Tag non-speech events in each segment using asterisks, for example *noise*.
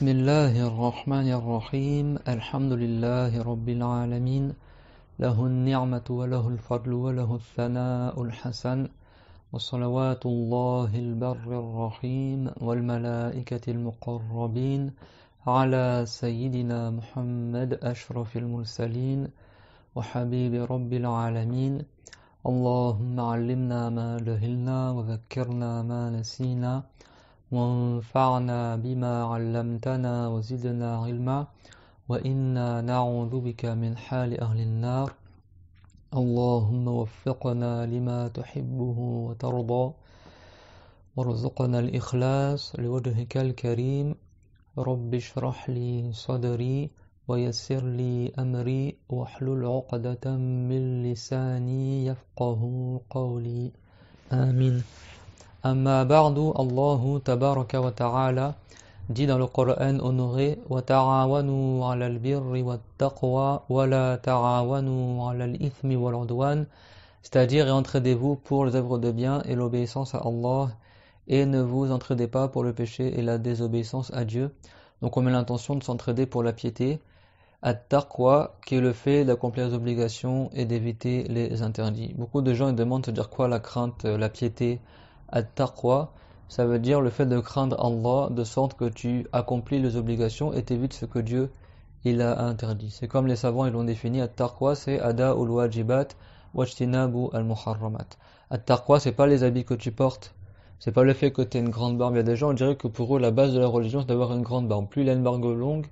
بسم الله الرحمن الرحيم الحمد لله رب العالمين له النعمة وله الفضل وله الثناء الحسن وصلوات الله البر الرحيم والملائكة المقربين على سيدنا محمد أشرف المرسلين وحبيب رب العالمين اللهم علمنا ما جهلنا وذكرنا ما نسينا وانفعنا بما علمتنا وزدنا علما وإنا نعوذ بك من حال أهل النار اللهم وفقنا لما تحبه وترضى وارزقنا الإخلاص لوجهك الكريم رب اشرح لي صدري ويسر لي أمري واحلل عقدة من لساني يفقه قولي آمين Amma bardu Allahu tabaraka wa ta'ala dit dans le Coran honoré wa ta'awanu birri wat taqwa wa la ta'awanu al ithmi wal 'udwan c'est-à-dire et entraidez-vous pour les œuvres de bien et l'obéissance à Allah et ne vous entraidez pas pour le péché et la désobéissance à Dieu. Donc on met l'intention de s'entraider pour la piété at-taqwa qui est le fait d'accomplir les obligations et d'éviter les interdits. Beaucoup de gens ils demandent de dire quoi la crainte, la piété, At-taqwa, ça veut dire le fait de craindre Allah de sorte que tu accomplis les obligations et t'évites ce que Dieu il a interdit. C'est comme les savants ils l'ont défini, at-taqwa c'est ada ul wajibat wajtinabu al-muharramat. At-taqwa c'est pas les habits que tu portes, c'est pas le fait que tu aies une grande barbe. Il y a des gens, on dirait que pour eux la base de la religion c'est d'avoir une grande barbe. Plus il a une barbe longue,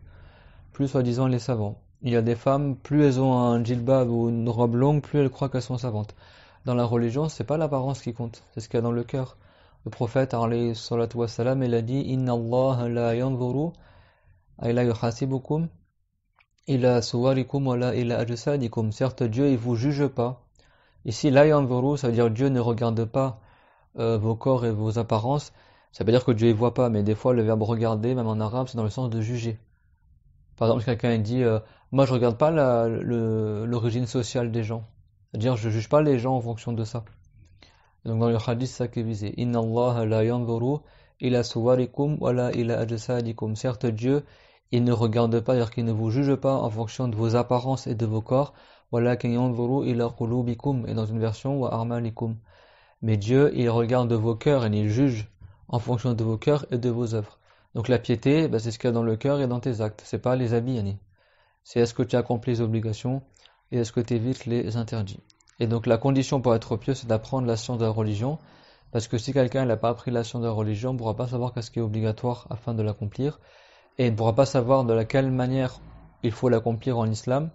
plus soi-disant les savants. Il y a des femmes, plus elles ont un djilbab ou une robe longue, plus elles croient qu'elles sont savantes dans la religion, c'est pas l'apparence qui compte, c'est ce qu'il y a dans le cœur. Le prophète, alayhi salatu wassalam, il a dit Inna Allah la yanzuru ila yuhasibukum ila suwarikum ila ajsadikum. Certes, Dieu, il vous juge pas. Ici, la yanzuru, ça veut dire Dieu ne regarde pas euh, vos corps et vos apparences. Ça veut dire que Dieu ne voit pas, mais des fois, le verbe regarder, même en arabe, c'est dans le sens de juger. Par exemple, quelqu'un dit euh, Moi, je ne regarde pas l'origine sociale des gens. C'est-à-dire, je ne juge pas les gens en fonction de ça. Donc dans le hadith, ça qui est Inna Certes, Dieu, il ne regarde pas, c'est-à-dire qu'il ne vous juge pas en fonction de vos apparences et de vos corps. Wa la ila qulubikum. Et dans une version, wa Mais Dieu, il regarde vos cœurs et il juge en fonction de vos cœurs et de vos œuvres. Donc la piété, bah, c'est ce qu'il y a dans le cœur et dans tes actes. n'est pas les habits, C'est est-ce que tu accomplis les obligations et est ce que tu évites les interdits. Et donc la condition pour être pieux, c'est d'apprendre la science de la religion, parce que si quelqu'un n'a pas appris la science de la religion, ne pourra pas savoir qu'est-ce qui est obligatoire afin de l'accomplir, et il ne pourra pas savoir de laquelle manière il faut l'accomplir en islam,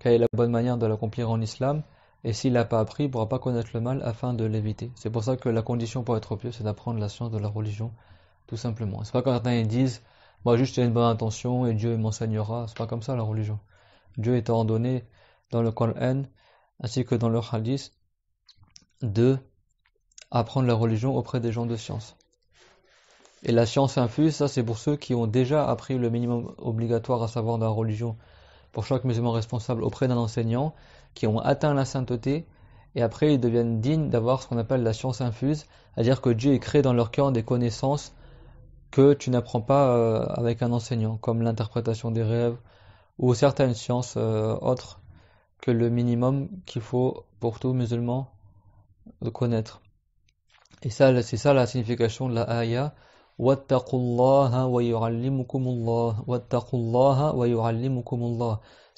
quelle est la bonne manière de l'accomplir en islam, et s'il n'a pas appris, il ne pourra pas connaître le mal afin de l'éviter. C'est pour ça que la condition pour être pieux, c'est d'apprendre la science de la religion, tout simplement. C'est pas quand certains disent, moi juste j'ai une bonne intention et Dieu m'enseignera, c'est pas comme ça la religion. Dieu étant donné dans le Coran ainsi que dans le Hadith de apprendre la religion auprès des gens de science. Et la science infuse, ça c'est pour ceux qui ont déjà appris le minimum obligatoire à savoir dans la religion pour chaque musulman responsable auprès d'un enseignant, qui ont atteint la sainteté, et après ils deviennent dignes d'avoir ce qu'on appelle la science infuse, c'est-à-dire que Dieu crée dans leur cœur des connaissances que tu n'apprends pas euh, avec un enseignant, comme l'interprétation des rêves ou certaines sciences euh, autres que le minimum qu'il faut pour tout musulman connaître. Et c'est ça la signification de la ayah. Ça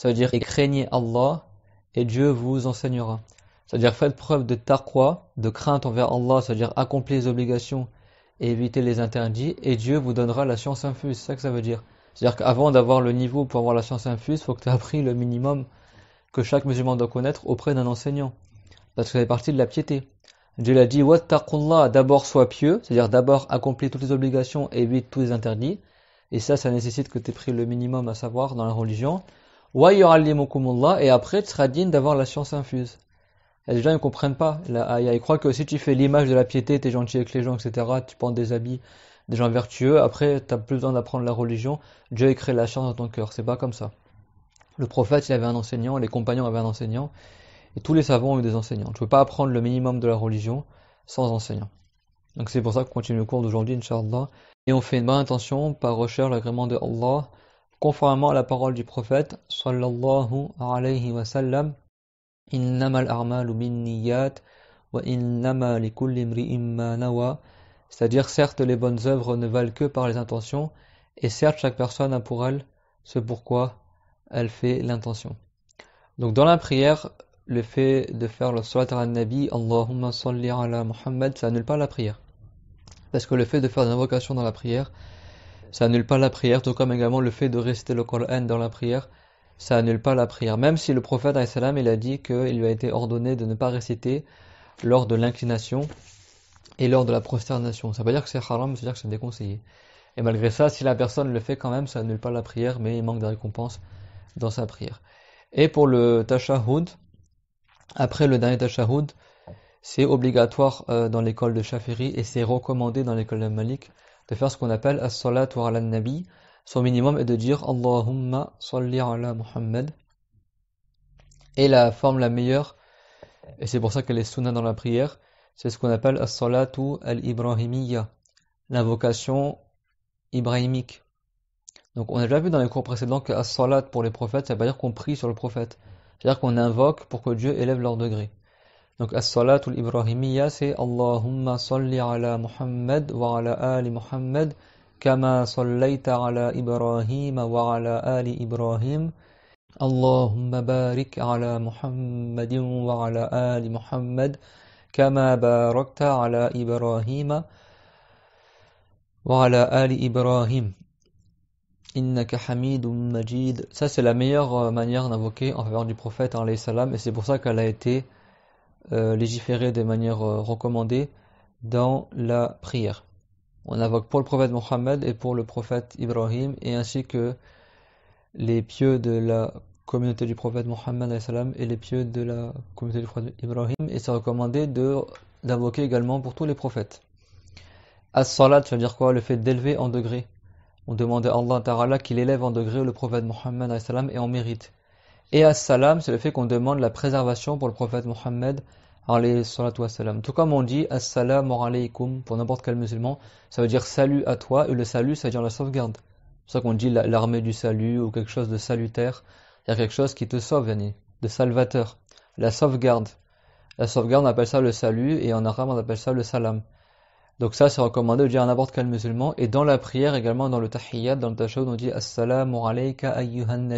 veut dire craignez Allah et Dieu vous enseignera. C'est-à-dire faites preuve de taqwa, de crainte envers Allah, c'est-à-dire accomplir les obligations et évitez les interdits, et Dieu vous donnera la science infuse. C'est ça que ça veut dire. C'est-à-dire qu'avant d'avoir le niveau pour avoir la science infuse, il faut que tu aies appris le minimum que chaque musulman doit connaître auprès d'un enseignant. Parce que ça fait partie de la piété. Dieu l'a dit, taqullah d'abord sois pieux, c'est-à-dire d'abord accomplis toutes les obligations et évite tous les interdits. Et ça, ça nécessite que tu aies pris le minimum à savoir dans la religion. Wa allah et après tu seras digne d'avoir la science infuse. les gens ne comprennent pas. Ils croient que si tu fais l'image de la piété, tu es gentil avec les gens, etc., tu prends des habits des gens vertueux, après tu n'as plus besoin d'apprendre la religion. Dieu écrit la science dans ton cœur. C'est pas comme ça. Le prophète, il avait un enseignant, les compagnons avaient un enseignant, et tous les savants ont eu des enseignants. Tu ne peux pas apprendre le minimum de la religion sans enseignant. Donc c'est pour ça qu'on continue le cours d'aujourd'hui, Inch'Allah. Et on fait une bonne intention par recherche l'agrément de Allah, conformément à la parole du prophète, sallallahu alayhi wa sallam, Innamal a'malu binniyat, wa innama nawa. C'est-à-dire, certes, les bonnes œuvres ne valent que par les intentions, et certes, chaque personne a pour elle ce pourquoi elle fait l'intention. Donc dans la prière, le fait de faire le salat al nabi Allahumma salli ala Muhammad, ça annule pas la prière. Parce que le fait de faire une invocation dans la prière, ça annule pas la prière, tout comme également le fait de réciter le Coran dans la prière, ça annule pas la prière. Même si le prophète il a dit qu'il lui a été ordonné de ne pas réciter lors de l'inclination et lors de la prosternation. Ça veut dire que c'est haram, ça veut dire que c'est déconseillé. Et malgré ça, si la personne le fait quand même, ça annule pas la prière, mais il manque de récompense dans sa prière. Et pour le tashahhud, après le dernier tashahhud, c'est obligatoire euh, dans l'école de Shafiri et c'est recommandé dans l'école de Malik de faire ce qu'on appelle as-salat wa nabi. Son minimum est de dire Allahumma salli ala Muhammad. Et la forme la meilleure, et c'est pour ça qu'elle est sunnah dans la prière, c'est ce qu'on appelle as-salatu al-ibrahimiyya, l'invocation ibrahimique. Donc on a déjà vu dans les cours précédents que as-salat pour les prophètes, ça veut dire qu'on prie sur le prophète. C'est-à-dire qu'on invoque pour que Dieu élève leur degré. Donc as-salat ou l'ibrahimiyya, c'est Allahumma salli ala Muhammad wa ala ali Muhammad kama sallaita ala Ibrahim wa ala ali Ibrahim. Allahumma barik ala Muhammad wa ala ali Muhammad kama barakta ala Ibrahim wa ala ali Ibrahim. Innaka hamidum majid. Ça, c'est la meilleure euh, manière d'invoquer en faveur du prophète, hein, salam, et c'est pour ça qu'elle a été euh, légiférée de manière euh, recommandée dans la prière. On invoque pour le prophète Mohammed et pour le prophète Ibrahim, et ainsi que les pieux de la communauté du prophète Mohammed salam, et les pieux de la communauté du prophète Ibrahim, et c'est recommandé d'invoquer également pour tous les prophètes. As-salat, ça veut dire quoi Le fait d'élever en degré. On demande à Allah Ta'ala qu'il élève en degré le prophète Mohammed et en mérite. Et à salam c'est le fait qu'on demande la préservation pour le prophète Mohammed tout comme on dit Assalamu alaikum pour n'importe quel musulman, ça veut dire salut à toi, et le salut, ça veut dire la sauvegarde. C'est ça qu'on dit l'armée du salut ou quelque chose de salutaire. Il y a quelque chose qui te sauve, Yanni, de salvateur. La sauvegarde. La sauvegarde, on appelle ça le salut, et en arabe, on appelle ça le salam. Donc ça, c'est recommandé de dire à n'importe quel musulman. Et dans la prière, également dans le tahiyyat, dans le tashahud, on dit Assalamu alayka ayyuhan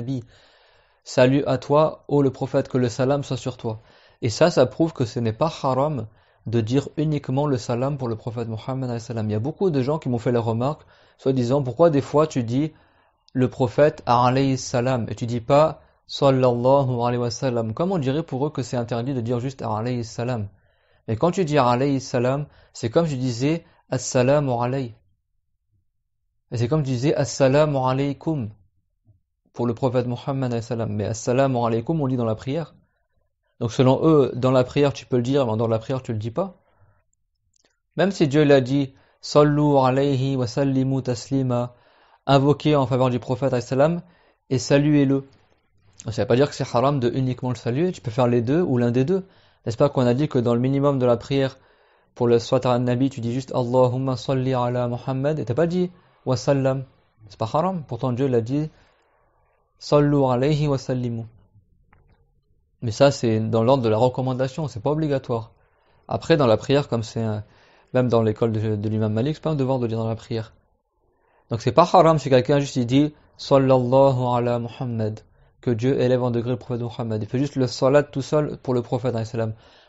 Salut à toi, ô le prophète, que le salam soit sur toi. Et ça, ça prouve que ce n'est pas haram de dire uniquement le salam pour le prophète Mohammed Il y a beaucoup de gens qui m'ont fait la remarque, soit disant pourquoi des fois tu dis le prophète alayhi salam et tu dis pas sallallahu alayhi wa Comment on dirait pour eux que c'est interdit de dire juste alayhi salam et quand tu dis alayhi salam, c'est comme tu disais assalamu alayhi. Et c'est comme tu disais assalamu alaykum pour le prophète Mohammed salam. Mais assalamu alaykum, on dit dans la prière. Donc selon eux, dans la prière tu peux le dire, mais dans la prière tu le dis pas. Même si Dieu l'a dit sallu alayhi wa sallimu taslima, invoquez en faveur du prophète salam et saluez-le. Ça ne veut pas dire que c'est haram de uniquement le saluer, tu peux faire les deux ou l'un des deux. N'est-ce pas qu'on a dit que dans le minimum de la prière pour le Swat nabi tu dis juste Allahumma salli ala Muhammad et t'as pas dit wa sallam. C'est pas haram. Pourtant Dieu l'a dit Sallu alayhi wa sallimu. Mais ça, c'est dans l'ordre de la recommandation, c'est pas obligatoire. Après, dans la prière, comme c'est même dans l'école de, l'imam Malik, c'est pas un devoir de dire dans la prière. Donc c'est pas haram si quelqu'un juste dit Sallallahu ala Muhammad que Dieu élève en degré le prophète Muhammad. Il fait juste le salat tout seul pour le prophète.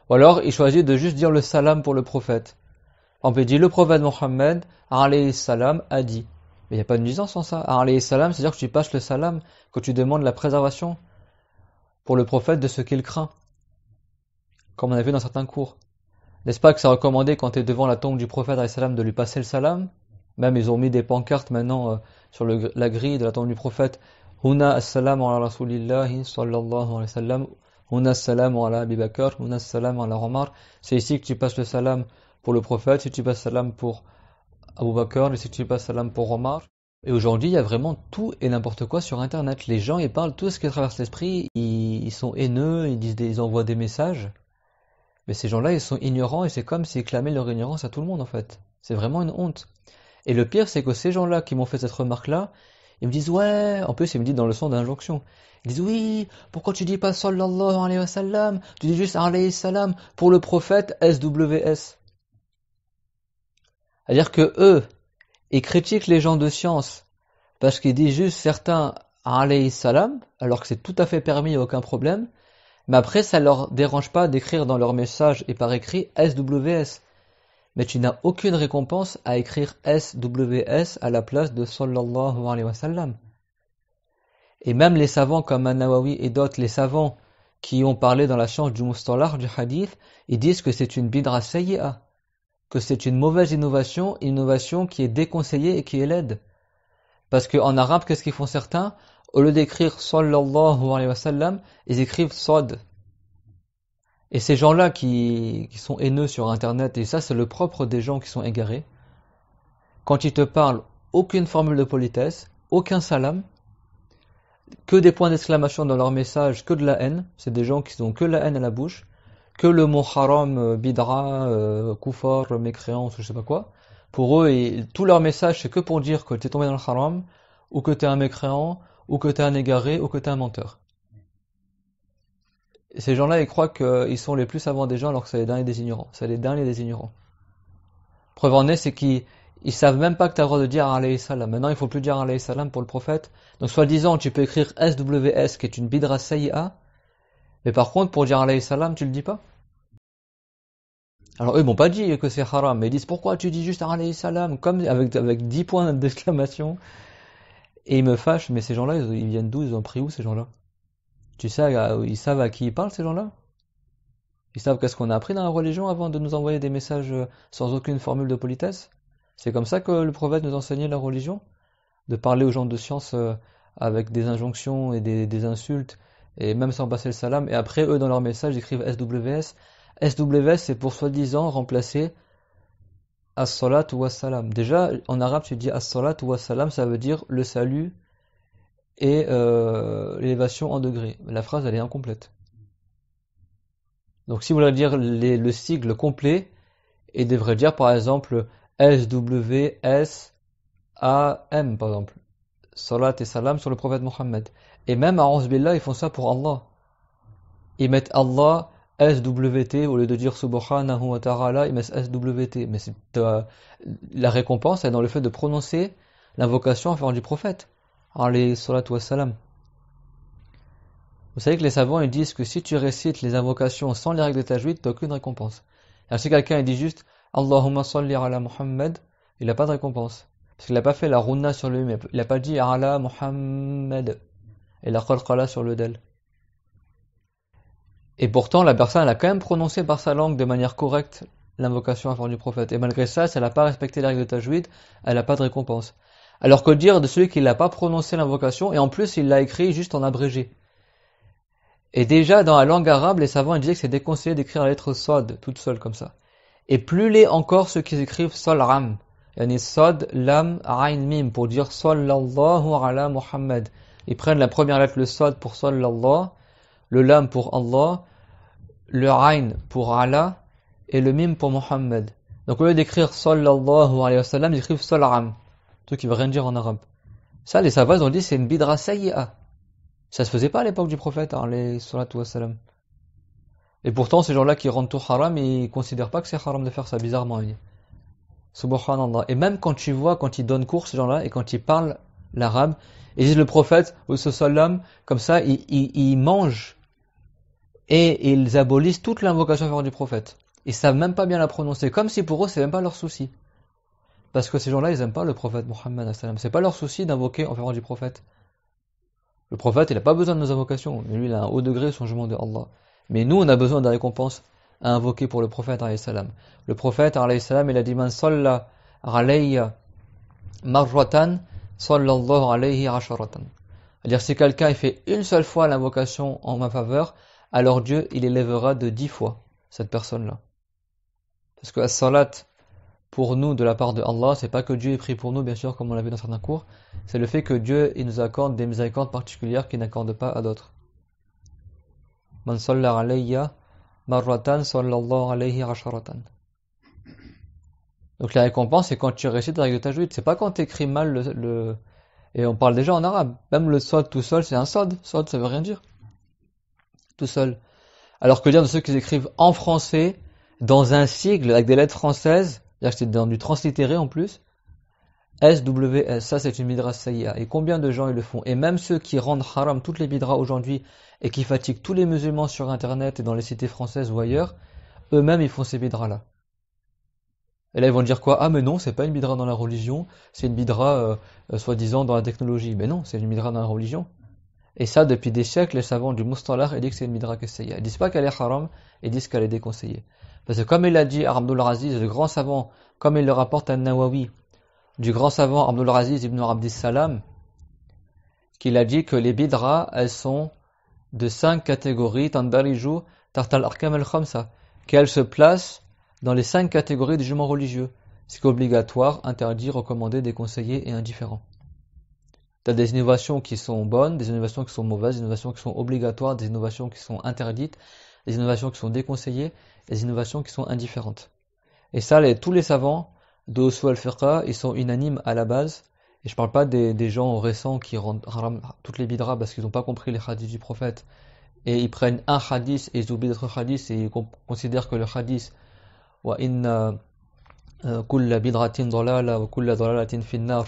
Ou alors il choisit de juste dire le salam pour le prophète. On peut dire le prophète Muhammad salam, a dit. Mais il n'y a pas de nuisance en ça. salam, c'est-à-dire que tu passes le salam, que tu demandes la préservation pour le prophète de ce qu'il craint. Comme on a vu dans certains cours. N'est-ce pas que c'est recommandé quand tu es devant la tombe du prophète salam de lui passer le salam Même ils ont mis des pancartes maintenant euh, sur la grille de la tombe du prophète Huna ala sallallahu alayhi wa salam ala Abu Bakr. a salam ala Omar. C'est ici que tu passes le salam pour le prophète, si tu passes le salam pour Abu Bakr, si tu passes le salam pour Omar. Et aujourd'hui, il y a vraiment tout et n'importe quoi sur Internet. Les gens, ils parlent tout ce qui traverse l'esprit, ils, sont haineux, ils, disent ils envoient des messages. Mais ces gens-là, ils sont ignorants et c'est comme s'ils clamaient leur ignorance à tout le monde en fait. C'est vraiment une honte. Et le pire, c'est que ces gens-là qui m'ont fait cette remarque-là, ils me disent, ouais, en plus, ils me disent dans le son d'injonction. Ils disent, oui, pourquoi tu dis pas sallallahu alayhi wa sallam Tu dis juste alayhi salam pour le prophète SWS. C'est-à-dire que eux, ils critiquent les gens de science parce qu'ils disent juste certains alayhi salam, alors que c'est tout à fait permis, aucun problème. Mais après, ça leur dérange pas d'écrire dans leur message et par écrit SWS mais tu n'as aucune récompense à écrire SWS à la place de sallallahu alayhi wa sallam. Et même les savants comme an et d'autres, les savants qui ont parlé dans la science du mustalah du hadith, ils disent que c'est une bidra sayyi'a, que c'est une mauvaise innovation, innovation qui est déconseillée et qui est laide. Parce qu'en arabe, qu'est-ce qu'ils font certains Au lieu d'écrire sallallahu alayhi wa sallam, ils écrivent sod, et ces gens-là qui, sont haineux sur Internet, et ça c'est le propre des gens qui sont égarés, quand ils te parlent, aucune formule de politesse, aucun salam, que des points d'exclamation dans leur message, que de la haine, c'est des gens qui ont que la haine à la bouche, que le mot haram, euh, bidra, euh, koufor, mécréant, mécréance, je sais pas quoi. Pour eux, et, tout leur message c'est que pour dire que tu es tombé dans le haram, ou que tu es un mécréant, ou que tu es un égaré, ou que tu es un menteur ces gens-là, ils croient qu'ils sont les plus savants des gens alors que c'est les derniers des ignorants. C'est les derniers des ignorants. Preuve en est, c'est qu'ils ils savent même pas que tu as le droit de dire alayhi salam. Maintenant, il faut plus dire alayhi salam pour le prophète. Donc, soi-disant, tu peux écrire SWS, qui est une bidra saïa. Mais par contre, pour dire alayhi salam, tu le dis pas. Alors, eux, ils m'ont pas dit que c'est haram, mais ils disent pourquoi tu dis juste alayhi salam, comme avec, avec 10 points *laughs* d'exclamation. Et ils me fâchent, mais ces gens-là, ils, ils viennent d'où Ils ont pris où ces gens-là tu sais, euh, ils savent à qui ils parlent, ces gens-là Ils savent qu'est-ce qu'on a appris dans la religion avant de nous envoyer des messages euh, sans aucune formule de politesse C'est comme ça que le prophète nous enseignait la religion De parler aux gens de science euh, avec des injonctions et des, insultes, et même sans passer le salam, et après, eux, dans leur message, ils écrivent SWS. SWS, c'est pour soi-disant remplacer As-Salat ou As-Salam. Déjà, en arabe, tu dis As-Salat ou As-Salam, ça veut dire le salut et euh, l'élévation en degrés. La phrase, elle est incomplète. Donc si vous voulez dire le sigle complet, il devrait dire par exemple SWS M par exemple. Salat et salam sur le prophète Mohammed. Et même à Billah, ils font ça pour Allah. Ils mettent Allah SWT au lieu de dire Subhanahu wa ta'ala, ils mettent SWT. Mais euh, la récompense est dans le fait de prononcer l'invocation en faveur du prophète salam. Vous savez que les savants ils disent que si tu récites les invocations sans les règles de tajwid, tu n'as aucune récompense. Alors si quelqu'un dit juste Allahumma salli ala Muhammad, il n'a pas de récompense. Parce qu'il n'a pas fait la runna sur lui, mais il n'a pas dit ala Muhammad et la khalqala sur le del. Et pourtant, la personne a quand même prononcé par sa langue de manière correcte l'invocation à forme du prophète. Et malgré ça, si elle n'a pas respecté les règles de tajwid, elle n'a pas de récompense. Alors que dire de celui qui n'a pas prononcé l'invocation et en plus il l'a écrit juste en abrégé Et déjà dans la langue arabe, les savants disaient que c'est déconseillé d'écrire la lettre Sod toute seule comme ça. Et plus les encore ceux qui écrivent Sol Ram, yani Sod Lam Ain Mim pour dire Sallallahu ala Muhammad. Ils prennent la première lettre le Sod pour Sallallahu, le Lam pour Allah, le Ain pour Allah et le Mim pour Muhammad. Donc au lieu d'écrire Sallallahu alayhi sallam, ils écrivent Sol Ram truc qui veut rien dire en arabe. Ça, les savages ont dit c'est une bidra saïa. Ça se faisait pas à l'époque du prophète, hein, les salatu Et pourtant, ces gens-là qui rendent tout haram, ils considèrent pas que c'est haram de faire ça, bizarrement. Et même quand tu vois, quand ils donnent cours, ces gens-là, et quand ils parlent l'arabe, ils disent le prophète, ou ce salam, comme ça, ils, mangent et ils abolissent toute l'invocation à du prophète. Ils savent même pas bien la prononcer, comme si pour eux, c'est même pas leur souci. Parce que ces gens-là, ils n'aiment pas le prophète Mohammed. C'est pas leur souci d'invoquer en faveur du prophète. Le prophète, il n'a pas besoin de nos invocations. Lui, il a un haut degré, de jugement de Allah. Mais nous, on a besoin de la récompense à invoquer pour le prophète. Le prophète, il a dit Man marratan sallallahu alayhi C'est-à-dire, si quelqu'un fait une seule fois l'invocation en ma faveur, alors Dieu, il élèvera de dix fois cette personne-là. Parce que la salat pour nous de la part de Allah, c'est pas que Dieu est pris pour nous, bien sûr, comme on l'a vu dans certains cours, c'est le fait que Dieu il nous accorde des miséricordes particulières qu'il n'accorde pas à d'autres. alayhi Donc la récompense, c'est quand tu récites la le de c'est pas quand tu écris mal le, Et on parle déjà en arabe, même le sod tout seul, c'est un sod, sod ça veut rien dire. Tout seul. Alors que dire de ceux qui écrivent en français, dans un sigle, avec des lettres françaises, Là, dans du translittéré en plus. SWS, ça c'est une bidra saïa. Et combien de gens ils le font Et même ceux qui rendent haram toutes les bidras aujourd'hui et qui fatiguent tous les musulmans sur internet et dans les cités françaises ou ailleurs, eux-mêmes ils font ces bidras là. Et là ils vont dire quoi Ah mais non, c'est pas une bidra dans la religion, c'est une bidra euh, soi-disant dans la technologie. Mais non, c'est une bidra dans la religion. Et ça depuis des siècles les savants du Mustalah disent que c'est une bidra saïa. Ils disent pas qu'elle est haram, ils disent qu'elle est déconseillée. Parce que comme il a dit Abdul Raziz, le grand savant, comme il le rapporte à Nawawi, du grand savant Abdul Raziz ibn Abdis Salam, qu'il a dit que les bidras, elles sont de cinq catégories, tandariju, tartal arkam al khamsa, qu'elles se placent dans les cinq catégories du jugement religieux, ce qui est obligatoire, interdit, recommandé, déconseillé et indifférent. Tu as des innovations qui sont bonnes, des innovations qui sont mauvaises, des innovations qui sont obligatoires, des innovations qui sont interdites, des innovations qui sont déconseillées, les innovations qui sont indifférentes. Et ça, tous les savants de Usul ils sont unanimes à la base. Et je ne parle pas des, gens récents qui rendent toutes les bidras parce qu'ils n'ont pas compris les hadiths du prophète. Et ils prennent un hadith et ils oublient d'autres hadiths et ils considèrent que le hadith wa inna euh, bidratin wa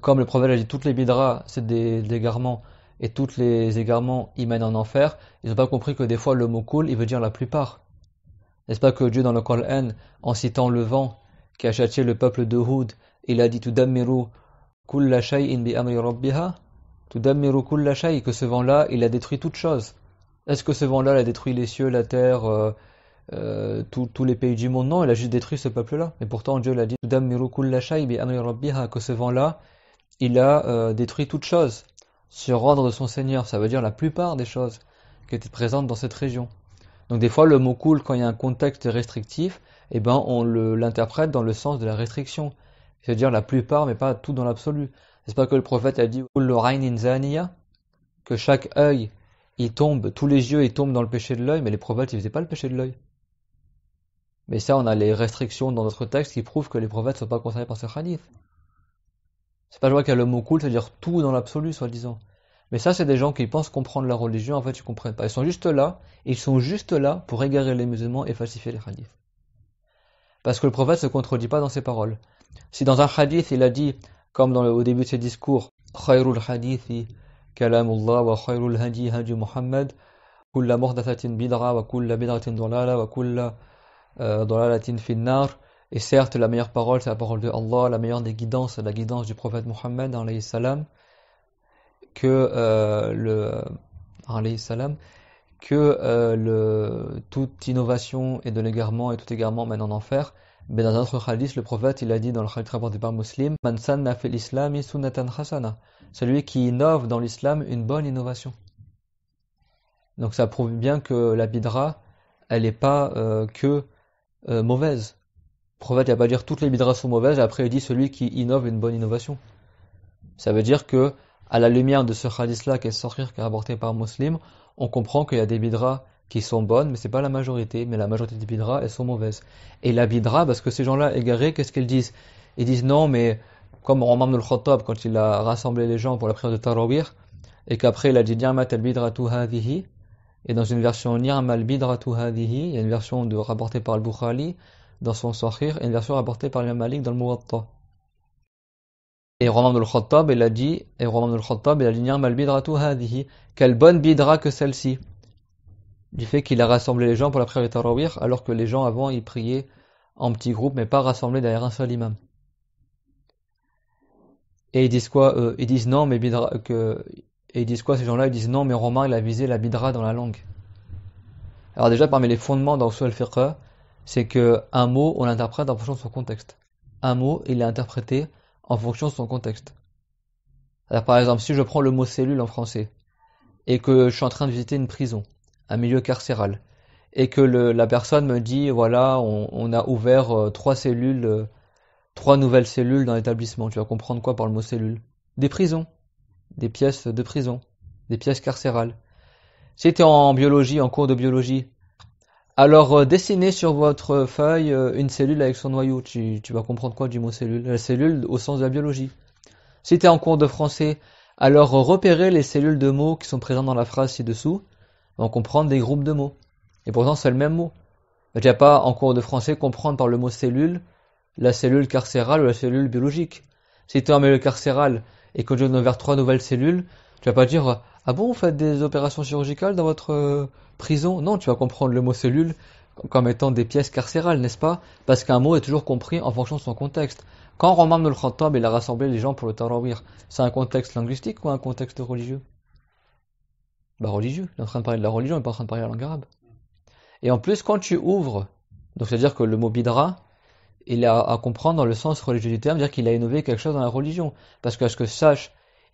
comme le prophète a dit toutes les bidras c'est des, des égarements et tous les égarements ils mènent en enfer ils n'ont pas compris que des fois le mot cool il veut dire la plupart n'est-ce pas que Dieu dans le Coran, en citant le vent qui a châtié le peuple de Houd, il a dit bi que ce vent-là, il a détruit toute chose. Est-ce que ce vent-là, a détruit les cieux, la terre, euh, euh, tous les pays du monde Non, il a juste détruit ce peuple-là. Mais pourtant, Dieu l'a dit bi que ce vent-là, il a euh, détruit toute chose. ordre de son Seigneur, ça veut dire la plupart des choses qui étaient présentes dans cette région. Donc des fois, le mot cool, quand il y a un contexte restrictif, eh ben, on l'interprète dans le sens de la restriction. C'est-à-dire la plupart, mais pas tout dans l'absolu. C'est pas que le prophète a dit que chaque œil, il tombe, tous les yeux, ils tombent dans le péché de l'œil, mais les prophètes, ils faisaient pas le péché de l'œil. Mais ça, on a les restrictions dans notre texte qui prouvent que les prophètes ne sont pas concernés par ce hadith. C'est pas vrai qu'il y a le mot cool, c'est-à-dire tout dans l'absolu, soi-disant. Mais ça, c'est des gens qui pensent comprendre la religion, en fait, ils comprennent pas. Ils sont juste là, ils sont juste là pour égarer les musulmans et falsifier les hadiths. Parce que le prophète se contredit pas dans ses paroles. Si dans un hadith, il a dit, comme au début de ses discours, Khairul hadithi kalamullah wa khayrul hadithi hadi Muhammad, kulla mordatatin bidra wa kulla bidratin dolala wa kulla euh, dolalatin finnar, et certes, la meilleure parole, c'est la parole de Allah, la meilleure des guidances, la guidance du prophète Muhammad, alayhi salam, que euh, salam que euh, le, toute innovation et de l'égarement et tout égarement mène en enfer. Mais dans un autre hadith, le prophète il a dit dans le hadith rapporté par Muslim Man sanna hasana. Celui qui innove dans l'islam une bonne innovation. Donc ça prouve bien que la bidra, elle n'est pas euh, que euh, mauvaise. Le prophète il va pas dire toutes les bidras sont mauvaises, et après il dit celui qui innove une bonne innovation. Ça veut dire que à la lumière de ce hadith-là qui est sortir qui rapporté par Muslim, on comprend qu'il y a des bidras qui sont bonnes, mais c'est pas la majorité, mais la majorité des bidras, elles sont mauvaises. Et la bidra, parce que ces gens-là égarés, qu'est-ce qu'ils disent Ils disent non, mais comme Ramam al-Khattab, quand il a rassemblé les gens pour la prière de Tarawih, et qu'après il a dit Ni'mat al-bidratu hadhihi, et dans une version Ni'ma al-bidratu hadhihi, il y a une version de, rapportée par al-Bukhari dans son sourire, et une version rapportée par le Malik dans le Muwatta. Et Romain de khattab il a dit, et Roman al-Khattab, il a dit, quelle bonne bidra que celle-ci. Du fait qu'il a rassemblé les gens pour la prière de Tarawih, alors que les gens avant, ils priaient en petits groupes, mais pas rassemblés derrière un seul imam. Et ils disent quoi Ils disent non, mais bidra, et ils disent quoi ces gens-là Ils disent non, mais Romain, il a visé la bidra dans la langue. Alors déjà, parmi les fondements dans le al c'est que un mot, on l'interprète en fonction de son contexte. Un mot, il est interprété en fonction de son contexte. Par exemple, si je prends le mot cellule en français, et que je suis en train de visiter une prison, un milieu carcéral, et que la personne me dit, voilà, on, a ouvert euh, trois cellules, euh, trois nouvelles cellules dans l'établissement, tu vas comprendre quoi par le mot cellule Des prisons, des pièces de prison, des pièces carcérales. Si tu en biologie, en cours de biologie, alors, euh, dessinez sur votre feuille euh, une cellule avec son noyau. Tu, vas comprendre quoi du mot cellule La cellule au sens de la biologie. Si tu es en cours de français, alors euh, repérez les cellules de mots qui sont présentes dans la phrase ci-dessous. On comprendre des groupes de mots. Et pourtant, c'est le même mot. Tu n'as pas en cours de français comprendre par le mot cellule la cellule carcérale ou la cellule biologique. Si tu es en milieu carcéral et que tu vers trois nouvelles cellules, tu vas pas dire ah bon, vous faites des opérations chirurgicales dans votre euh, prison Non, tu vas comprendre le mot cellule comme étant des pièces carcérales, n'est-ce pas Parce qu'un mot est toujours compris en fonction de son contexte. Quand Romain le khattab il a rassemblé les gens pour le tarawir, c'est un contexte linguistique ou un contexte religieux Bah religieux, il est en train de parler de la religion, il n'est pas en train de parler la langue arabe. Et en plus, quand tu ouvres, donc c'est-à-dire que le mot bidra, il est à, comprendre dans le sens religieux du terme, dire qu'il a innové quelque chose dans la religion. Parce qu'à ce que sache,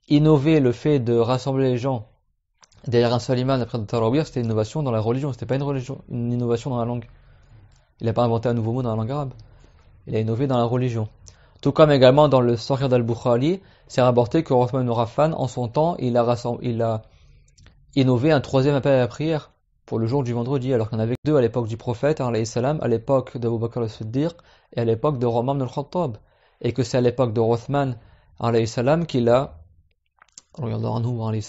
innover le fait de rassembler les gens derrière un seul imam après Tarawih, c'était une innovation dans la religion, c'était pas une, religion, une innovation dans la langue. Il n'a pas inventé un nouveau mot dans la langue arabe. Il a innové dans la religion. Tout comme également dans le Sahih d'Al-Bukhari, c'est rapporté que Rothman Rafan, en son temps, il a, il a innové un troisième appel à la prière pour le jour du vendredi, alors qu'on avait deux à l'époque du prophète, salam, à l'époque d'abou Bakr al-Siddiq et à l'époque de Romain al-Khattab. Et que c'est à l'époque de Rothman, salam, qu'il a Hein,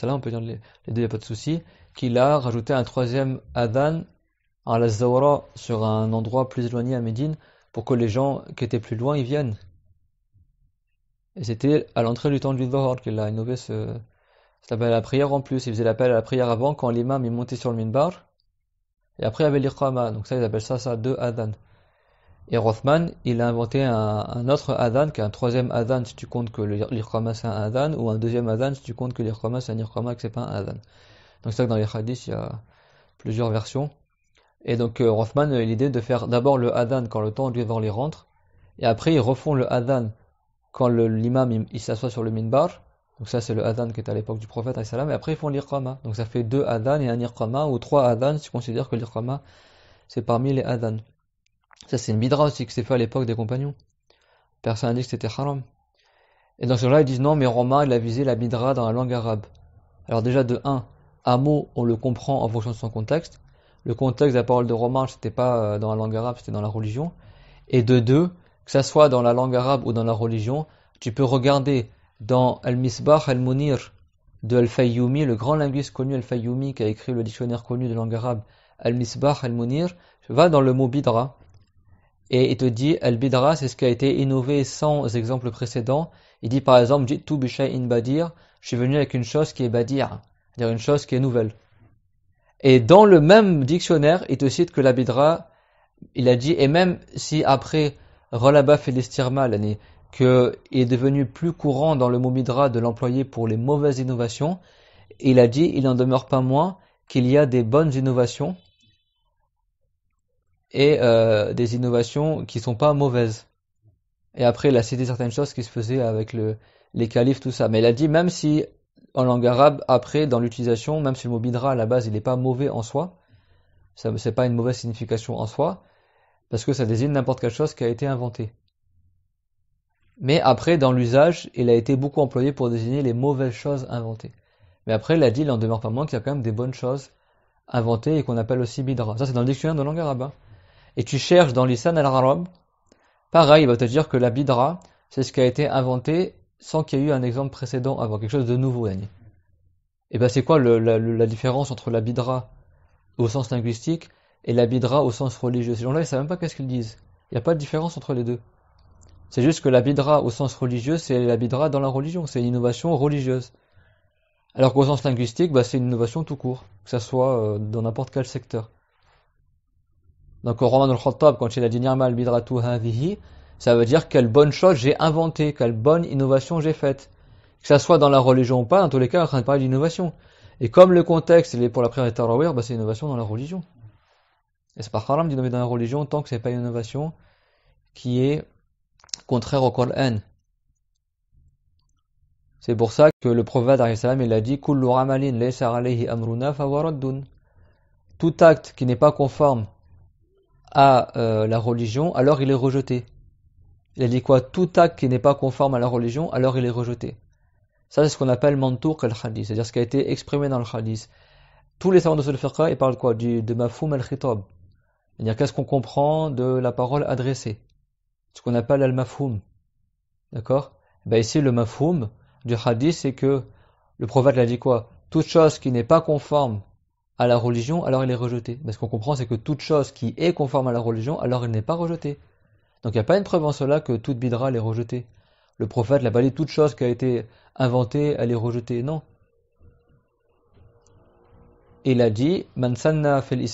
on peut dire les, deux, il n'y a pas de souci, qu'il a rajouté un troisième adhan à la Zawra sur un endroit plus éloigné à Médine pour que les gens qui étaient plus loin ils viennent. Et c'était à l'entrée du temps du Dhuhr qu'il a innové ce, cet à la prière en plus. Il faisait l'appel à la prière avant quand l'imam est monté sur le minbar et après il y avait l'iqama. Donc ça ils appellent ça, ça deux adhan. Et Rothman, il a inventé un, autre adhan, qui est un troisième adhan si tu comptes que l'Irqama c'est un adhan, ou un deuxième adhan si tu comptes que l'Irqama c'est un Irqama et que c'est pas un adhan. Donc c'est ça que dans les hadiths, il y a plusieurs versions. Et donc euh, Rothman a euh, l'idée de faire d'abord le adhan quand le temps devant les rentre, et après ils refont le adhan quand l'imam il, s'assoit sur le minbar. Donc ça c'est le adhan qui est à l'époque du prophète, et après ils font l'Irqama. Donc ça fait deux adhan et un Irqama, ou trois adhan si tu considères que l'irkhama c'est parmi les adhan. Ça, c'est une bidra aussi que c'est fait à l'époque des compagnons. Personne n'a dit que c'était haram. Et dans ce genre-là, ils disent non, mais Romain, il a visé la bidra dans la langue arabe. Alors, déjà, de un, un mot, on le comprend en fonction de son contexte. Le contexte de la parole de Romain, c'était pas euh, dans la langue arabe, c'était dans la religion. Et de deux, que ça soit dans la langue arabe ou dans la religion, tu peux regarder dans Al-Misbah Al-Munir de Al-Fayyumi, le grand linguiste connu Al-Fayyumi qui a écrit le dictionnaire connu de langue arabe, Al-Misbah Al-Munir, va dans le mot bidra et il te dit Al-Bidra, c'est ce qui a été innové sans exemple précédent. Il dit par exemple tout in Badir, je suis venu avec une chose qui est Badir, c'est-à-dire une chose qui est nouvelle. Et dans le même dictionnaire, il te cite que la Bidra, il a dit, et même si après Rolaba fait l'estirma l'année, que est devenu plus courant dans le mot Bidra de l'employer pour les mauvaises innovations, il a dit, il n'en demeure pas moins qu'il y a des bonnes innovations et euh, des innovations qui sont pas mauvaises. Et après, il a cité certaines choses qui se faisaient avec le, les califes, tout ça. Mais il a dit, même si en langue arabe, après, dans l'utilisation, même si le mot bidra à la base, il n'est pas mauvais en soi, ce n'est pas une mauvaise signification en soi, parce que ça désigne n'importe quelle chose qui a été inventée. Mais après, dans l'usage, il a été beaucoup employé pour désigner les mauvaises choses inventées. Mais après, il a dit, il en demeure pas moins qu'il y a quand même des bonnes choses inventées et qu'on appelle aussi bidra. Ça, c'est dans le dictionnaire de langue arabe. Hein et tu cherches dans l'Isan al-Arab, pareil, il va te dire que la bidra, c'est ce qui a été inventé sans qu'il y ait eu un exemple précédent avant, quelque chose de nouveau. gagné. Et ben, c'est quoi la, différence entre la bidra au sens linguistique et la bidra au sens religieux Ces gens-là, ils ne savent même pas qu'est-ce qu'ils disent. Il n'y a pas de différence entre les deux. C'est juste que la bidra au sens religieux, c'est la bidra dans la religion, c'est une innovation religieuse. Alors qu'au sens linguistique, bah, c'est une innovation tout court, que ça soit euh, dans n'importe quel secteur. Donc au Roman al-Khattab, quand il a dit "nirmal bidratu hadhihi, ça veut dire quelle bonne chose j'ai inventée, quelle bonne innovation j'ai faite. Que ça soit dans la religion ou pas, dans tous les cas, on est en train de parler d'innovation. Et comme le contexte il est pour la prière Tarawih, bah, c'est innovation dans la religion. Et c'est pas haram d'innover dans la religion tant que c'est pas une innovation qui est contraire au Coran. C'est pour ça que le prophète il a dit Kullu amalin amruna Tout acte qui n'est pas conforme à euh, la religion, alors il est rejeté. Il a dit quoi Tout acte qui n'est pas conforme à la religion, alors il est rejeté. Ça, c'est ce qu'on appelle mantour al-hadith, c'est-à-dire ce qui a été exprimé dans le hadith. Tous les savants de ce fiqh, ils parlent quoi du, De mafoum al-khitab. C'est-à-dire qu'est-ce qu'on comprend de la parole adressée Ce qu'on appelle al-mafoum. D'accord eh ben Ici, le mafoum du hadith, c'est que le prophète l'a dit quoi Toute chose qui n'est pas conforme à la religion, alors elle est rejetée. Mais ce qu'on comprend, c'est que toute chose qui est conforme à la religion, alors elle n'est pas rejetée. Donc il n'y a pas une preuve en cela que toute bidra, elle est rejetée. Le prophète l'a balayé. toute chose qui a été inventée, elle est rejetée. Non. Il a dit Man sanna falahu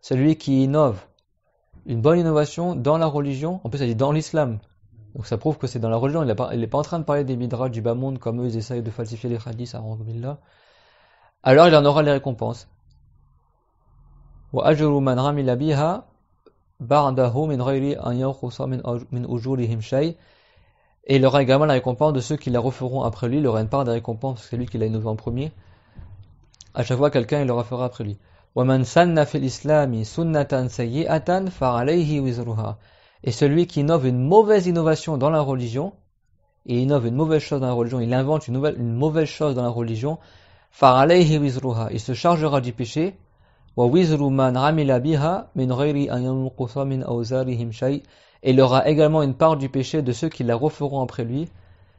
Celui qui innove une bonne innovation dans la religion, en plus, ça dit dans l'islam, donc ça prouve que c'est dans la religion. Il n'est pas en train de parler des midrash du bas monde comme eux, ils essayent de falsifier les hadiths à là. Alors il en aura les récompenses. Et il aura également la récompense de ceux qui la referont après lui. Il aura une part des récompenses, c'est lui qui l'a innové en premier. À chaque fois, quelqu'un il le refera après lui. Et celui qui innove une mauvaise innovation dans la religion, il innove une mauvaise chose dans la religion, il invente une, nouvelle, une mauvaise chose dans la religion, il se chargera du péché, et il aura également une part du péché de ceux qui la referont après lui,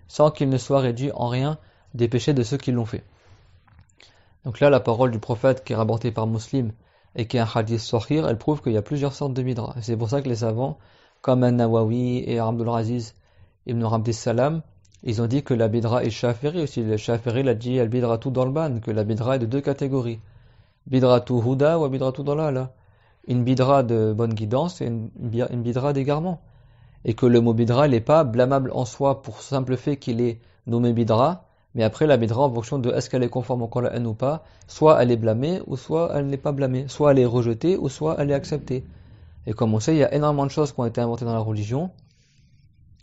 sans qu'il ne soit réduit en rien des péchés de ceux qui l'ont fait. Donc là, la parole du prophète qui est rapportée par Muslim et qui est un hadith sahir, elle prouve qu'il y a plusieurs sortes de midra. C'est pour ça que les savants comme An-Nawawi et Abdul raziz ibn Abdis Salam, ils ont dit que la bidra est shafiri aussi. Le shafiri l'a dit dans le ban que la bidra est de deux catégories. tout huda ou dans l'ala. Une bidra de bonne guidance et une, bidra d'égarement. Et que le mot bidra n'est pas blâmable en soi pour simple fait qu'il est nommé bidra, mais après la bidra en fonction de est-ce qu'elle est conforme au Coran ou pas, soit elle est blâmée ou soit elle n'est pas blâmée, soit elle est rejetée ou soit elle est acceptée. Et comme on sait, il y a énormément de choses qui ont été inventées dans la religion,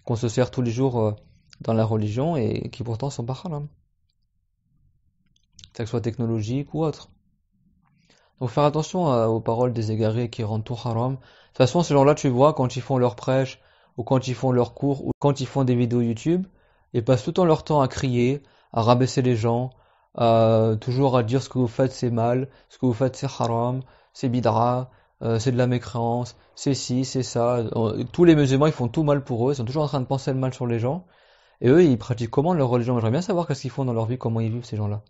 qu'on se sert tous les jours euh, dans la religion et qui pourtant sont pas haram. Hein. Que ce soit technologique ou autre. Donc faire attention euh, aux paroles des égarés qui rendent tout haram. De toute façon, ces gens-là, tu vois, quand ils font leurs prêches, ou quand ils font leurs cours, ou quand ils font des vidéos YouTube, ils passent tout le temps leur temps à crier, à rabaisser les gens, toujours à dire ce que vous faites c'est mal, ce que vous faites c'est haram, c'est bidra, euh, c'est de la mécréance, c'est ci, c'est ça. Euh, tous les musulmans, ils font tout mal pour eux, ils sont toujours en train de penser le mal sur les gens. Et eux, ils pratiquent comment leur religion J'aimerais bien savoir qu'est-ce qu'ils font dans leur vie, comment ils vivent ces gens-là.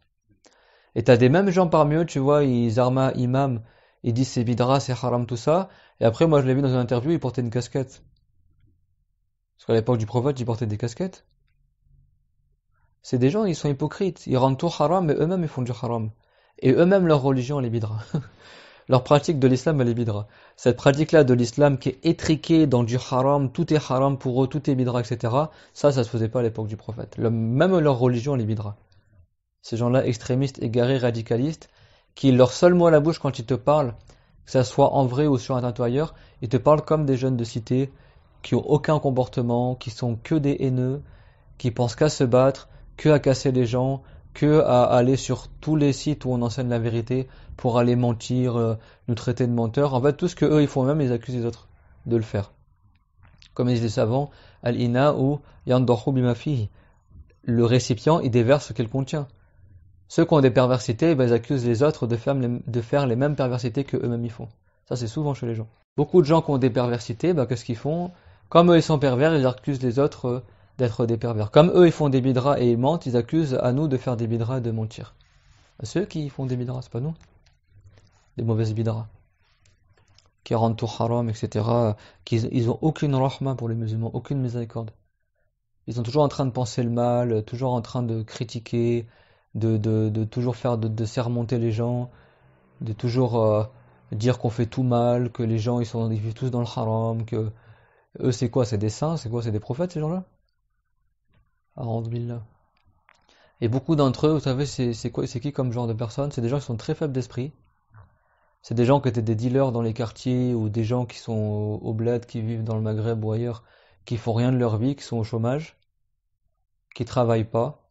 Et t'as des mêmes gens parmi eux, tu vois, ils arma, imam, ils disent c'est bidra, c'est haram, tout ça. Et après, moi, je l'ai vu dans une interview, ils portaient une casquette. Parce qu'à l'époque du prophète, ils portaient des casquettes. C'est des gens, ils sont hypocrites. Ils rendent tout haram, mais eux-mêmes, ils font du haram. Et eux-mêmes, leur religion, les est bidra. *laughs* leur pratique de l'islam, elle est bidra. Cette pratique-là de l'islam qui est étriquée dans du haram, tout est haram pour eux, tout est bidra, etc. Ça, ça se faisait pas à l'époque du prophète. même leur religion, elle est bidra. Ces gens-là, extrémistes, égarés, radicalistes, qui leur seul mot à la bouche quand ils te parlent, que ça soit en vrai ou sur un ou ailleurs, ils te parlent comme des jeunes de cité, qui ont aucun comportement, qui sont que des haineux, qui pensent qu'à se battre, que à casser les gens, que à aller sur tous les sites où on enseigne la vérité pour aller mentir, euh, nous traiter de menteurs. En fait, tout ce que eux ils font même mêmes ils accusent les autres de le faire. Comme disent les savants, al-ina ou yandahu Mafi. Le récipient, il déverse ce qu'il contient. Ceux qui ont des perversités, ben, ils accusent les autres de faire, les, mêmes perversités queux mêmes ils font. Ça, c'est souvent chez les gens. Beaucoup de gens qui ont des perversités, ben, qu'est-ce qu'ils font Comme eux, ils sont pervers, ils accusent les autres euh, d'être des pervers. Comme eux, ils font des bidras et ils mentent, ils accusent à nous de faire des bidras et de mentir. ceux qui font des bidras, c'est pas nous des mauvaises bidras, qui rendent tout haram, etc. Ils n'ont aucune rahma pour les musulmans, aucune miséricorde. Ils sont toujours en train de penser le mal, toujours en train de critiquer, de, toujours faire de, de sermonter les gens, de toujours euh, dire qu'on fait tout mal, que les gens ils sont vivent tous dans le haram, que eux c'est quoi, c'est des saints, c'est quoi, c'est des prophètes ces gens-là Et beaucoup d'entre eux, vous savez, c'est quoi, c'est qui comme genre de personnes C'est des gens qui sont très faibles d'esprit, c'est des gens qui étaient des dealers dans les quartiers ou des gens qui sont au, bled, qui vivent dans le Maghreb ou ailleurs, qui font rien de leur vie, qui sont au chômage, qui travaillent pas,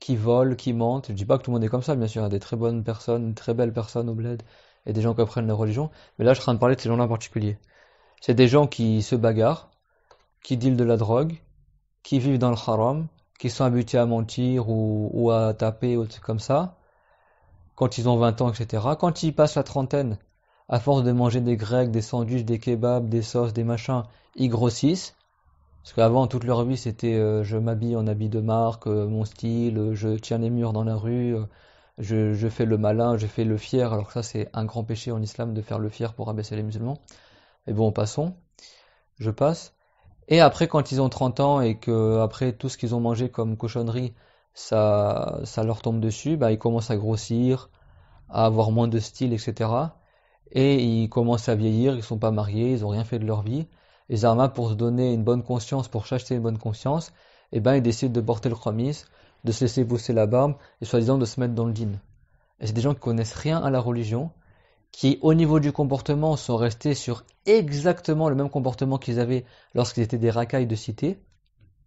qui volent, qui mentent. Je dis pas que tout le monde est comme ça, bien sûr. Il y a des très bonnes personnes, très belles personnes au bled et des gens qui apprennent la religion. Mais là, je suis en train de parler de ces gens-là en particulier. C'est des gens qui se bagarrent, qui dealent de la drogue, qui vivent dans le haram, qui sont habitués à mentir ou, à taper ou comme ça, quand ils ont 20 ans, etc. Quand ils passent la trentaine, à force de manger des grecs, des sandwiches, des kebabs, des sauces, des machins, ils grossissent. Parce qu'avant, toute leur vie, c'était euh, je m'habille en habit de marque, euh, mon style, euh, je tiens les murs dans la rue, je, fais le malin, je fais le fier. Alors que ça, c'est un grand péché en islam de faire le fier pour abaisser les musulmans. Mais bon, passons. Je passe. Et après, quand ils ont 30 ans et que, après tout ce qu'ils ont mangé comme cochonnerie, ça, ça leur tombe dessus, bah, ils commencent à grossir, à avoir moins de style, etc. Et ils commencent à vieillir, ils ne sont pas mariés, ils ont rien fait de leur vie. Et Zama, pour se donner une bonne conscience, pour s'acheter une bonne conscience, eh ben, ils décident de porter le promise de se laisser pousser la barbe, et soi-disant de se mettre dans le din. Et c'est des gens qui connaissent rien à la religion, qui au niveau du comportement sont restés sur exactement le même comportement qu'ils avaient lorsqu'ils étaient des racailles de cité,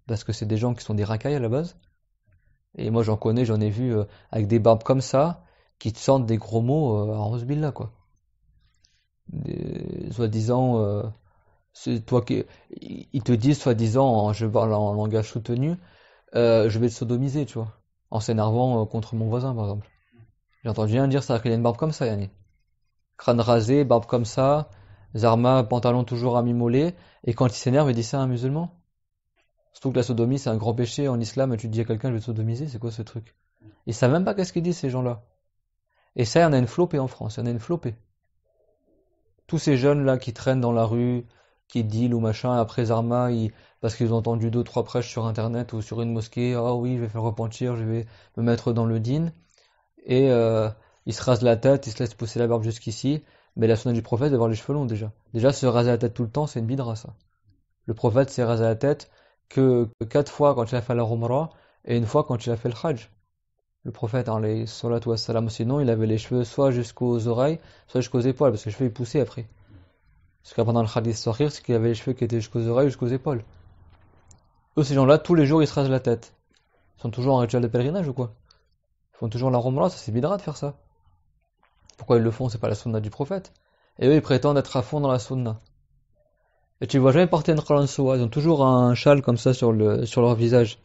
parce que c'est des gens qui sont des racailles à la base, et moi, j'en connais, j'en ai vu euh, avec des barbes comme ça, qui te sentent des gros mots euh, à là quoi. Soi-disant, euh, toi qui, ils te disent, soi-disant, en, je parle en langage soutenu, euh, je vais te sodomiser, tu vois, en s'énervant euh, contre mon voisin, par exemple. J'ai entendu un dire ça, qu'il a une barbe comme ça, Yannick. Crâne rasé, barbe comme ça, Zarma, pantalon toujours à mi-mollet, et quand il s'énerve, il dit ça à un musulman. Surtout que la sodomie, c'est un grand péché en islam. Tu dis à quelqu'un, je vais sodomiser, c'est quoi ce truc Ils savent même pas qu'est-ce qu'ils disent, ces gens-là. Et ça, il y en a une flopée en France, il y en a une flopée. Tous ces jeunes-là qui traînent dans la rue, qui deal ou machin, après Zarma, parce qu'ils ont entendu deux, trois prêches sur internet ou sur une mosquée, ah oh oui, je vais faire repentir, je vais me mettre dans le din. Et euh, ils se rasent la tête, ils se laissent pousser la barbe jusqu'ici. Mais la sonnette du prophète d'avoir les cheveux longs déjà. Déjà, se raser la tête tout le temps, c'est une bidra ça. Le prophète s'est rasé la tête, que, que quatre fois quand il a fait la rumra, et une fois quand il a fait le Hajj. Le prophète, les wassalam, sinon il avait les cheveux soit jusqu'aux oreilles, soit jusqu'aux épaules, parce que les cheveux ils poussaient après. Parce qu'après dans le hadith sortir, c'est qu'il avait les cheveux qui étaient jusqu'aux oreilles, jusqu'aux épaules. Eux, ces gens-là, tous les jours, ils se rasent la tête. Ils sont toujours en rituel de pèlerinage ou quoi Ils font toujours la rumra, ça c'est bidra de faire ça. Pourquoi ils le font C'est pas la sunna du prophète. Et eux, ils prétendent être à fond dans la sunna. Et tu vois jamais porter une Qalansoa, ils ont toujours un châle comme ça sur, le, sur leur visage.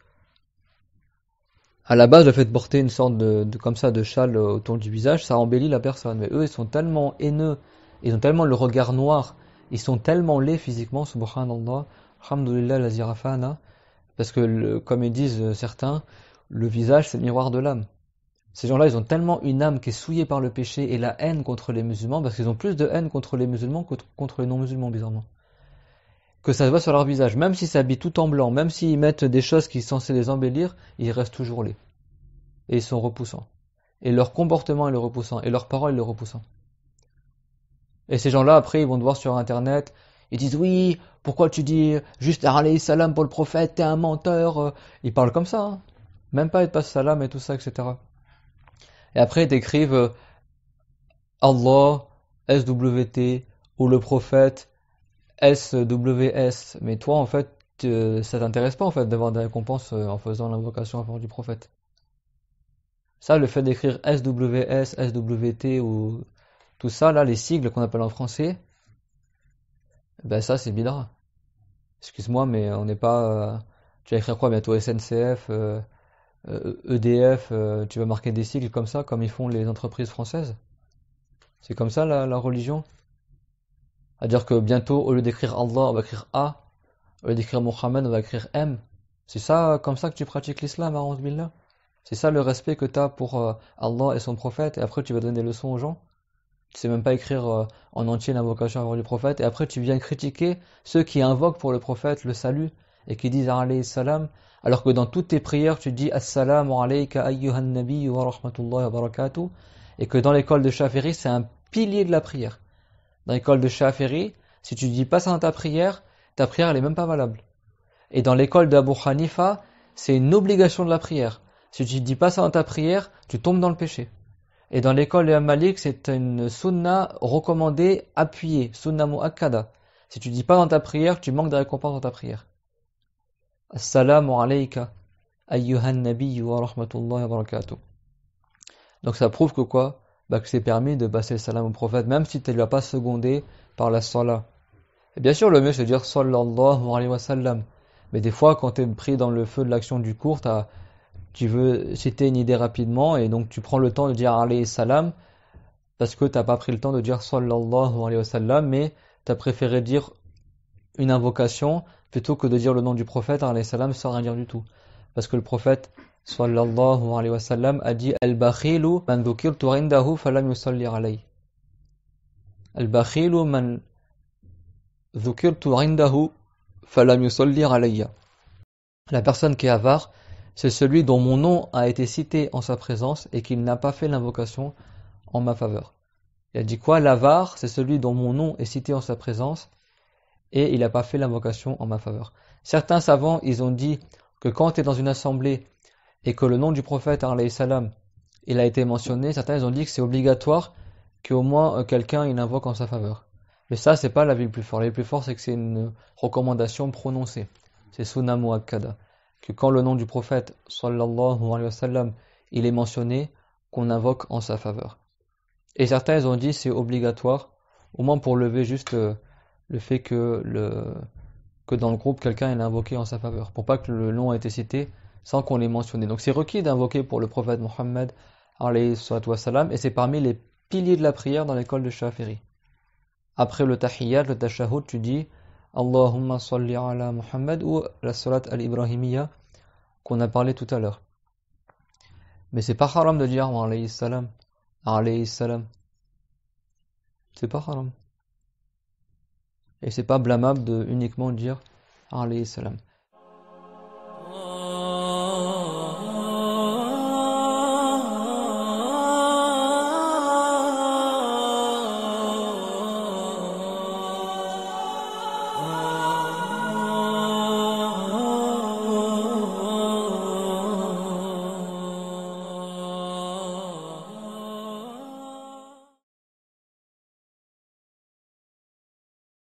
À la base, le fait de porter une sorte de, comme ça de châle autour du visage, ça embellit la personne. Mais eux, ils sont tellement haineux, ils ont tellement le regard noir, ils sont tellement laids physiquement, subhanallah, alhamdulillah la zirafana, parce que comme ils disent euh, certains, le visage c'est le miroir de l'âme. Ces gens-là, ils ont tellement une âme qui est souillée par le péché et la haine contre les musulmans, parce qu'ils ont plus de haine contre les musulmans que contre les non-musulmans, bizarrement que ça se voit sur leur visage. Même s'ils s'habillent tout en blanc, même s'ils mettent des choses qui sont censées les embellir, ils restent toujours les. Et ils sont repoussants. Et leur comportement est le repoussant. Et leurs parole est le repoussant. Et ces gens-là, après, ils vont te voir sur Internet. Ils disent oui, pourquoi tu dis juste harley salam pour le prophète, t'es un menteur. Euh. Ils parlent comme ça. Hein. Même pas être pas salam et tout ça, etc. Et après, ils t'écrivent euh, Allah, SWT, ou le prophète, SWS, mais toi, en fait, euh, ça t'intéresse pas en fait d'avoir des récompenses euh, en faisant l'invocation à du prophète. Ça, le fait d'écrire SWS, SWT ou tout ça, là, les sigles qu'on appelle en français, ben ça, c'est bidra. Excuse-moi, mais on n'est pas. Euh, tu vas écrire quoi bientôt SNCF, EDF, e tu vas marquer des sigles comme ça, comme ils font les entreprises françaises. C'est comme ça la religion c'est-à-dire que bientôt, au lieu d'écrire Allah, on va écrire A. Au lieu d'écrire Mohammed, on va écrire M. C'est ça, comme ça que tu pratiques l'islam, à billah C'est ça le respect que tu as pour euh, Allah et son prophète, et après tu vas donner des leçons aux gens Tu sais même pas écrire euh, en entier l'invocation avant le prophète, et après tu viens critiquer ceux qui invoquent pour le prophète le salut, et qui disent alayhi salam, alors que dans toutes tes prières, tu dis Assalamu alayka wa rahmatullahi wa barakatuh, et que dans l'école de Shafiri, c'est un pilier de la prière. Dans l'école de Shaferi, si tu dis pas ça dans ta prière, ta prière n'est même pas valable. Et dans l'école d'Abu Hanifa, c'est une obligation de la prière. Si tu dis pas ça dans ta prière, tu tombes dans le péché. Et dans l'école de Malik, c'est une sunna recommandée, appuyée, sunna mu'akkada. Si tu dis pas dans ta prière, tu manques de récompense dans ta prière. Assalamu alayka ayyuhan nabiyyu wa rahmatullahi wa barakatuh. Donc ça prouve que quoi bah, que c'est permis de passer le salam au prophète, même si tu ne l'as pas secondé par la salah. Et bien sûr, le mieux c'est de dire sallallahu alayhi wa sallam. Mais des fois, quand tu es pris dans le feu de l'action du cours, tu veux citer une idée rapidement et donc tu prends le temps de dire alayhi salam parce que tu n'as pas pris le temps de dire sallallahu alayhi wa sallam, mais tu as préféré dire une invocation plutôt que de dire le nom du prophète alayhi salam sans rien dire du tout. Parce que le prophète la personne qui est avare, c'est celui dont mon nom a été cité en sa présence et qu'il n'a pas fait l'invocation en ma faveur. Il a dit quoi L'avare, c'est celui dont mon nom est cité en sa présence et il n'a pas fait l'invocation en ma faveur. Certains savants, ils ont dit que quand tu es dans une assemblée et que le nom du prophète salam il a été mentionné, certains ont dit que c'est obligatoire qu'au moins euh, quelqu'un il invoque en sa faveur. Mais ça, c'est pas l'avis le plus fort. L'avis le plus fort, c'est que c'est une recommandation prononcée. C'est sunnah muakkada. Que quand le nom du prophète sallallahu alayhi wa il est mentionné, qu'on invoque en sa faveur. Et certains ont dit c'est obligatoire, au moins pour lever juste euh, le fait que, le, que dans le groupe, quelqu'un il invoqué en sa faveur. Pour pas que le nom ait été cité sans qu'on les mentionne. Donc c'est requis d'invoquer pour le prophète Mohammed et c'est parmi les piliers de la prière dans l'école de Shafiri. Après le tahiyyat, le tashahhud, tu dis Allahumma salli ala Muhammad ou la salat al-Ibrahimiyya qu'on a parlé tout à l'heure. Mais c'est pas haram de dire alayhi salam, alayhi salam. C'est pas haram. Et c'est pas blâmable de uniquement dire alayhi salam.